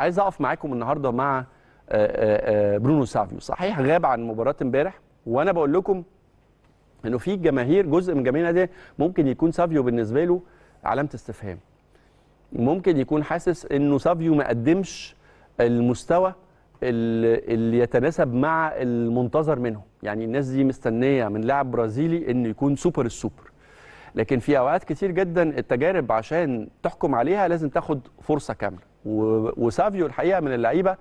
عايز اقف معاكم النهارده مع آه، آه، آه، برونو سافيو صحيح غاب عن مباراه امبارح وانا بقول لكم انه في جماهير جزء من جماهير دي ممكن يكون سافيو بالنسبه له علامه استفهام ممكن يكون حاسس انه سافيو ما قدمش المستوى اللي يتناسب مع المنتظر منه يعني الناس دي مستنيه من لاعب برازيلي انه يكون سوبر السوبر لكن في اوقات كتير جدا التجارب عشان تحكم عليها لازم تاخد فرصه كامله وسافيو الحقيقه من اللعيبه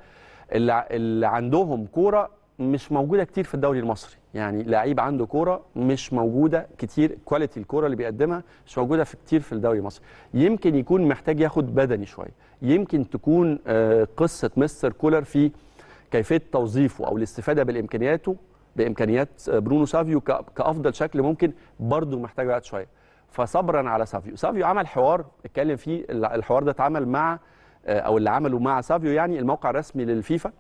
اللي, عندهم كوره مش موجوده كتير في الدوري المصري يعني لعيب عنده كوره مش موجوده كتير كواليتي الكوره اللي بيقدمها مش موجوده في كتير في الدوري المصري يمكن يكون محتاج ياخد بدني شويه يمكن تكون آه، قصه مستر كولر في كيفيه توظيفه او الاستفاده بامكانياته بامكانيات آه، برونو سافيو كافضل شكل ممكن برضه محتاج وقت شويه فصبرا على سافيو سافيو عمل حوار اتكلم فيه الحوار ده اتعمل مع آه، او اللي عمله مع سافيو يعني الموقع الرسمي للفيفا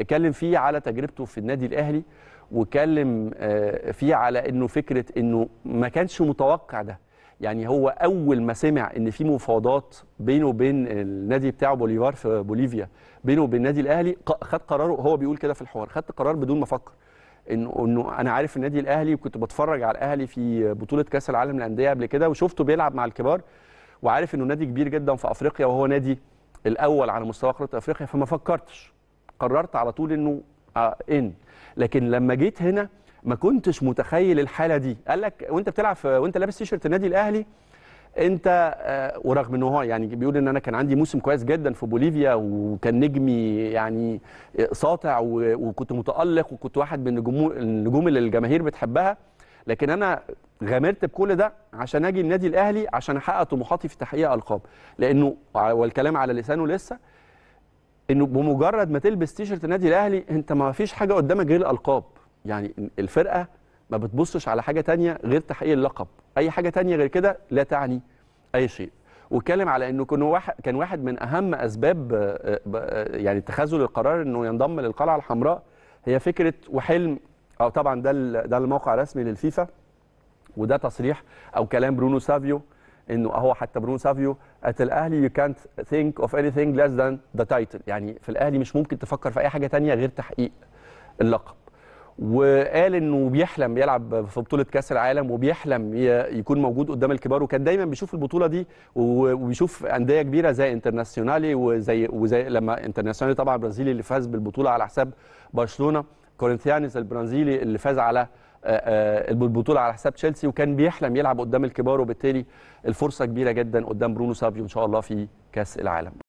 اتكلم فيه على تجربته في النادي الاهلي واتكلم آه، فيه على انه فكره انه ما كانش متوقع ده يعني هو اول ما سمع ان في مفاوضات بينه وبين النادي بتاعه بوليفار في بوليفيا بينه وبين النادي الاهلي خد قراره هو بيقول كده في الحوار خدت قرار بدون ما افكر انه انه انا عارف النادي الاهلي وكنت بتفرج على الاهلي في بطوله كاس العالم للانديه قبل كده وشفته بيلعب مع الكبار وعارف انه نادي كبير جدا في افريقيا وهو نادي الاول على مستوى قاره افريقيا فما فكرتش قررت على طول انه آه ان لكن لما جيت هنا ما كنتش متخيل الحاله دي قال لك وانت بتلعب وانت لابس تيشرت النادي الاهلي انت آه، ورغم ان هو يعني بيقول ان انا كان عندي موسم كويس جدا في بوليفيا وكان نجمي يعني آه، ساطع وكنت متالق وكنت واحد من النجوم اللي الجماهير بتحبها لكن انا غامرت بكل ده عشان اجي النادي الاهلي عشان احقق طموحاتي في تحقيق القاب لانه والكلام على لسانه لسه انه بمجرد ما تلبس تيشرت النادي الاهلي انت ما فيش حاجه قدامك غير الالقاب يعني الفرقه ما بتبصش على حاجه تانية غير تحقيق اللقب اي حاجه تانية غير كده لا تعني اي شيء واتكلم على انه كان واحد كان واحد من اهم اسباب آه، آه، يعني تخاذل القرار انه ينضم للقلعه الحمراء هي فكره وحلم او طبعا ده ده الموقع الرسمي للفيفا وده تصريح او كلام برونو سافيو انه اهو حتى برونو سافيو ات الاهلي يو كانت ثينك اوف اني ثينج ليس ذان ذا تايتل يعني في الاهلي مش ممكن تفكر في اي حاجه ثانيه غير تحقيق اللقب وقال انه بيحلم يلعب في بطوله كاس العالم وبيحلم يكون موجود قدام الكبار وكان دايما بيشوف البطوله دي وبيشوف انديه كبيره زي انترناسيونالي وزي وزي لما انترناسيونالي طبعا البرازيلي اللي فاز بالبطوله على حساب برشلونه كورنثيانز البرازيلي اللي فاز على البطوله على حساب تشيلسي وكان بيحلم يلعب قدام الكبار وبالتالي الفرصه كبيره جدا قدام برونو سابيو ان شاء الله في كاس العالم